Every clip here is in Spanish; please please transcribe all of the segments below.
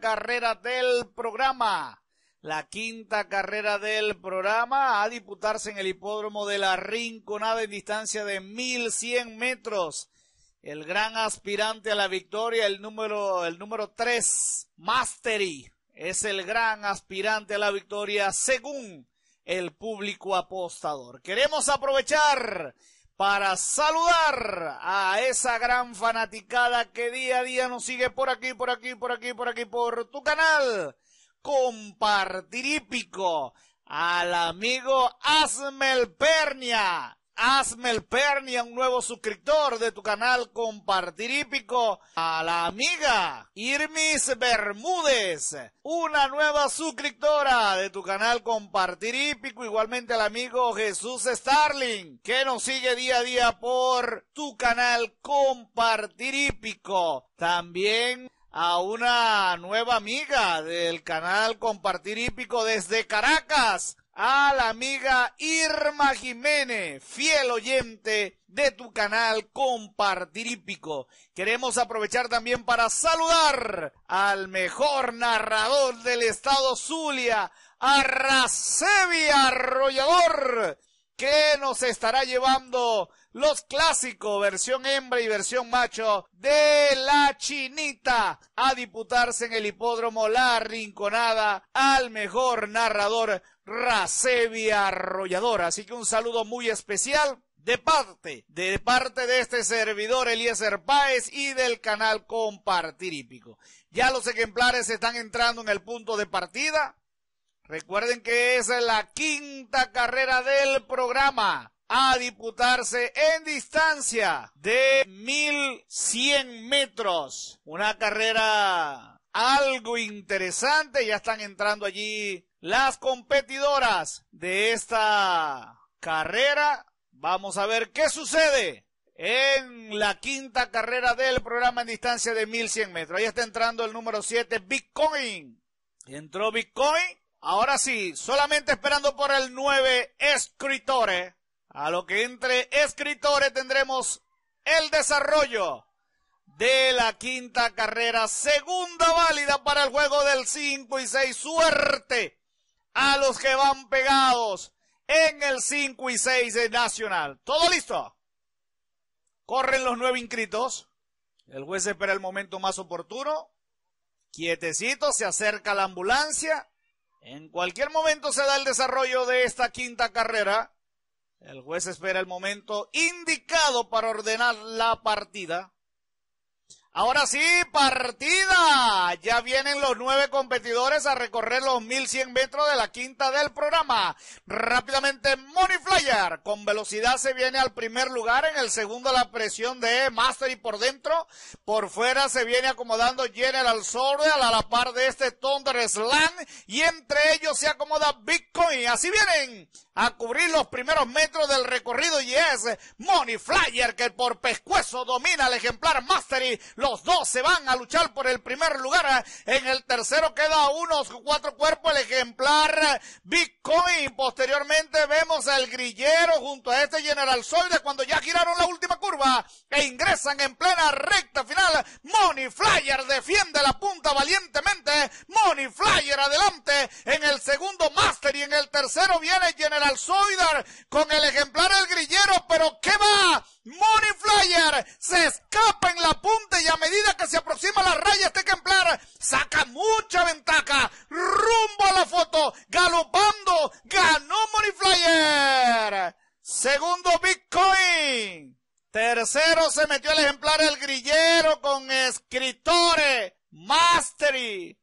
carrera del programa. La quinta carrera del programa a disputarse en el hipódromo de la Rinconada en distancia de 1100 metros. El gran aspirante a la victoria, el número, el número 3, Mastery, es el gran aspirante a la victoria según el público apostador. Queremos aprovechar para saludar a esa gran fanaticada que día a día nos sigue por aquí, por aquí, por aquí, por aquí, por tu canal. Compartirípico al amigo Asmel Pernia Hazme el perni a un nuevo suscriptor de tu canal Compartir Hípico a la amiga Irmis Bermúdez, una nueva suscriptora de tu canal Compartir Hípico, igualmente al amigo Jesús Starling, que nos sigue día a día por tu canal Compartir Hípico. También a una nueva amiga del canal Compartir Hípico desde Caracas, a la amiga Irma Jiménez, fiel oyente de tu canal Compartirípico. Queremos aprovechar también para saludar al mejor narrador del estado Zulia, arracebia Arrollador que nos estará llevando los clásicos versión hembra y versión macho de la chinita a diputarse en el hipódromo La Rinconada al mejor narrador Rasevi Arrollador. Así que un saludo muy especial de parte, de parte de este servidor Eliezer Páez y del canal Compartir Hípico. Ya los ejemplares están entrando en el punto de partida. Recuerden que es la quinta carrera del programa a disputarse en distancia de 1100 metros. Una carrera algo interesante. Ya están entrando allí las competidoras de esta carrera. Vamos a ver qué sucede en la quinta carrera del programa en distancia de 1100 metros. Ahí está entrando el número 7, Bitcoin. Entró Bitcoin Ahora sí, solamente esperando por el 9, escritores. A lo que entre escritores tendremos el desarrollo de la quinta carrera, segunda válida para el juego del 5 y 6. Suerte a los que van pegados en el 5 y 6 de Nacional. ¿Todo listo? Corren los nueve inscritos. El juez espera el momento más oportuno. Quietecito, se acerca la ambulancia. En cualquier momento se da el desarrollo de esta quinta carrera. El juez espera el momento indicado para ordenar la partida. Ahora sí, partida. Ya vienen los nueve competidores a recorrer los 1100 metros de la quinta del programa. Rápidamente, Money Flyer. Con velocidad se viene al primer lugar. En el segundo, la presión de Mastery por dentro. Por fuera se viene acomodando General Sordial a la par de este Thunder Slam. Y entre ellos se acomoda Bitcoin. Así vienen a cubrir los primeros metros del recorrido. Y es Money Flyer que por pescuezo domina el ejemplar Mastery los dos se van a luchar por el primer lugar. En el tercero queda unos cuatro cuerpos, el ejemplar Bitcoin. Posteriormente vemos al grillero junto a este General de cuando ya giraron la última curva e ingresan en plena recta final. Money Flyer defiende la punta valientemente. Money Flyer adelante en el segundo Master y en el tercero viene General Solder con el ejemplar el grillero se metió el ejemplar El Grillero con Escritore Mastery.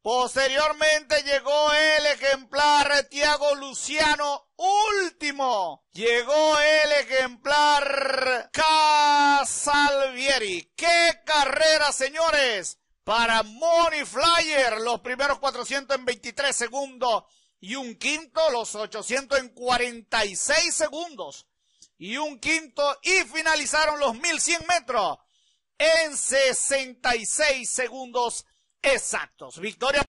Posteriormente llegó el ejemplar Tiago Luciano último. Llegó el ejemplar Casalvieri. ¡Qué carrera, señores! Para Money Flyer, los primeros 400 en 23 segundos y un quinto, los 800 en 46 segundos y un quinto y finalizaron los 1100 metros en 66 segundos exactos. Victoria.